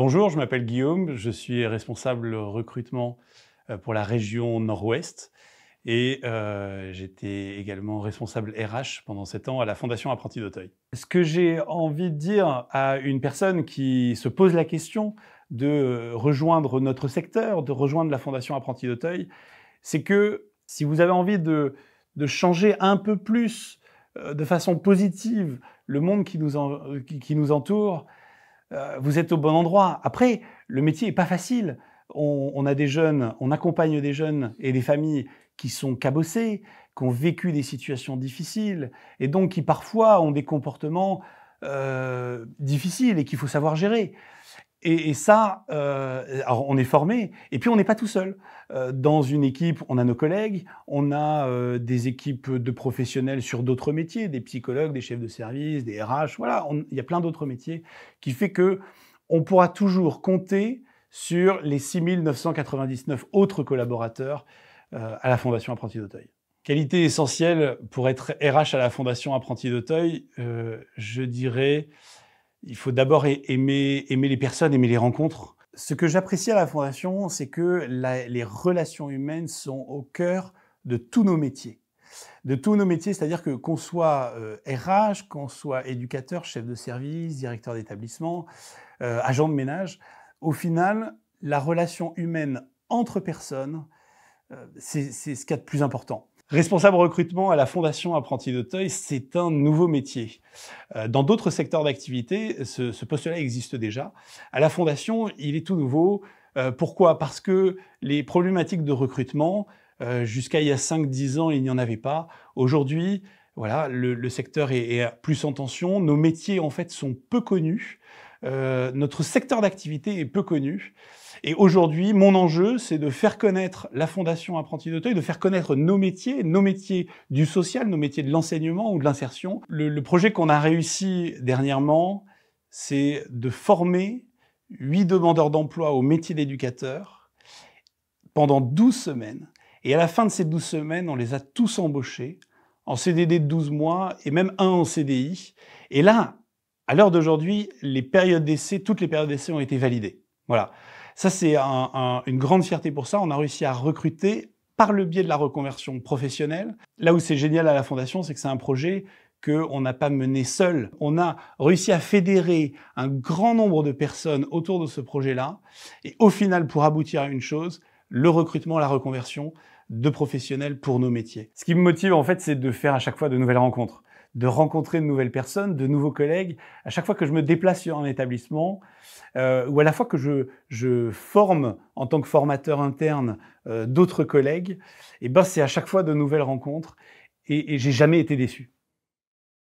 Bonjour, je m'appelle Guillaume, je suis responsable recrutement euh, pour la région Nord-Ouest et euh, j'étais également responsable RH pendant 7 ans à la Fondation Apprenti d'Auteuil. Ce que j'ai envie de dire à une personne qui se pose la question de rejoindre notre secteur, de rejoindre la Fondation Apprenti d'Auteuil, c'est que si vous avez envie de, changer un peu plus euh, de façon positive le monde qui nous entoure, euh, vous êtes au bon endroit. Après, le métier n'est pas facile. On, a des jeunes, on accompagne des jeunes et des familles qui sont cabossés, qui ont vécu des situations difficiles et donc qui parfois ont des comportements euh, difficiles et qu'il faut savoir gérer. Et, ça, euh, on est formé, et puis on n'est pas tout seul. Euh, dans une équipe, on a nos collègues, on a euh, des équipes de professionnels sur d'autres métiers, des psychologues, des chefs de service, des RH, voilà, il y a plein d'autres métiers, qui fait que on pourra toujours compter sur les 6999 autres collaborateurs à la Fondation Apprenti d'Auteuil. Qualité essentielle pour être RH à la Fondation Apprenti d'Auteuil, je dirais il faut d'abord aimer, aimer les personnes, aimer les rencontres. Ce que j'apprécie à la Fondation, c'est que les relations humaines sont au cœur de tous nos métiers. De tous nos métiers, c'est-à-dire que qu'on soit RH, euh, qu'on soit éducateur, chef de service, directeur d'établissement, euh, agent de ménage, au final, la relation humaine entre personnes, euh, c'est ce qu'il y a de plus important. Responsable recrutement à la Fondation Apprenti d'Auteuil, c'est un nouveau métier. Euh, dans d'autres secteurs d'activité, ce, ce là existe déjà. À la Fondation, il est tout nouveau. Euh, pourquoi Parce que les problématiques de recrutement, euh, jusqu'à il y a 5-10 ans, il n'y en avait pas. Aujourd'hui, voilà, le, le secteur est, est, plus en tension. Nos métiers, en fait, sont peu connus. Euh, notre secteur d'activité est peu connu. Et aujourd'hui, mon enjeu, c'est de faire connaître la Fondation Apprenti d'Auteuil, de faire connaître nos métiers, nos métiers du social, nos métiers de l'enseignement ou de l'insertion. Le, projet qu'on a réussi dernièrement, c'est de former huit demandeurs d'emploi au métier d'éducateur pendant 12 semaines. Et à la fin de ces 12 semaines, on les a tous embauchés en CDD de 12 mois et même un en CDI. Et là, à l'heure d'aujourd'hui, les périodes d'essai, toutes les périodes d'essai ont été validées. Voilà. Ça, c'est une grande fierté pour ça. On a réussi à recruter par le biais de la reconversion professionnelle. Là où c'est génial à la Fondation, c'est que c'est un projet qu'on n'a pas mené seul. On a réussi à fédérer un grand nombre de personnes autour de ce projet-là. Et au final, pour aboutir à une chose, le recrutement, la reconversion de professionnels pour nos métiers. Ce qui me motive, en fait, c'est de faire à chaque fois de nouvelles rencontres de rencontrer de nouvelles personnes, de nouveaux collègues. À chaque fois que je me déplace sur un établissement, euh, ou à la fois que je, forme en tant que formateur interne euh, d'autres collègues, et eh ben c'est à chaque fois de nouvelles rencontres. Et, et j'ai jamais été déçu.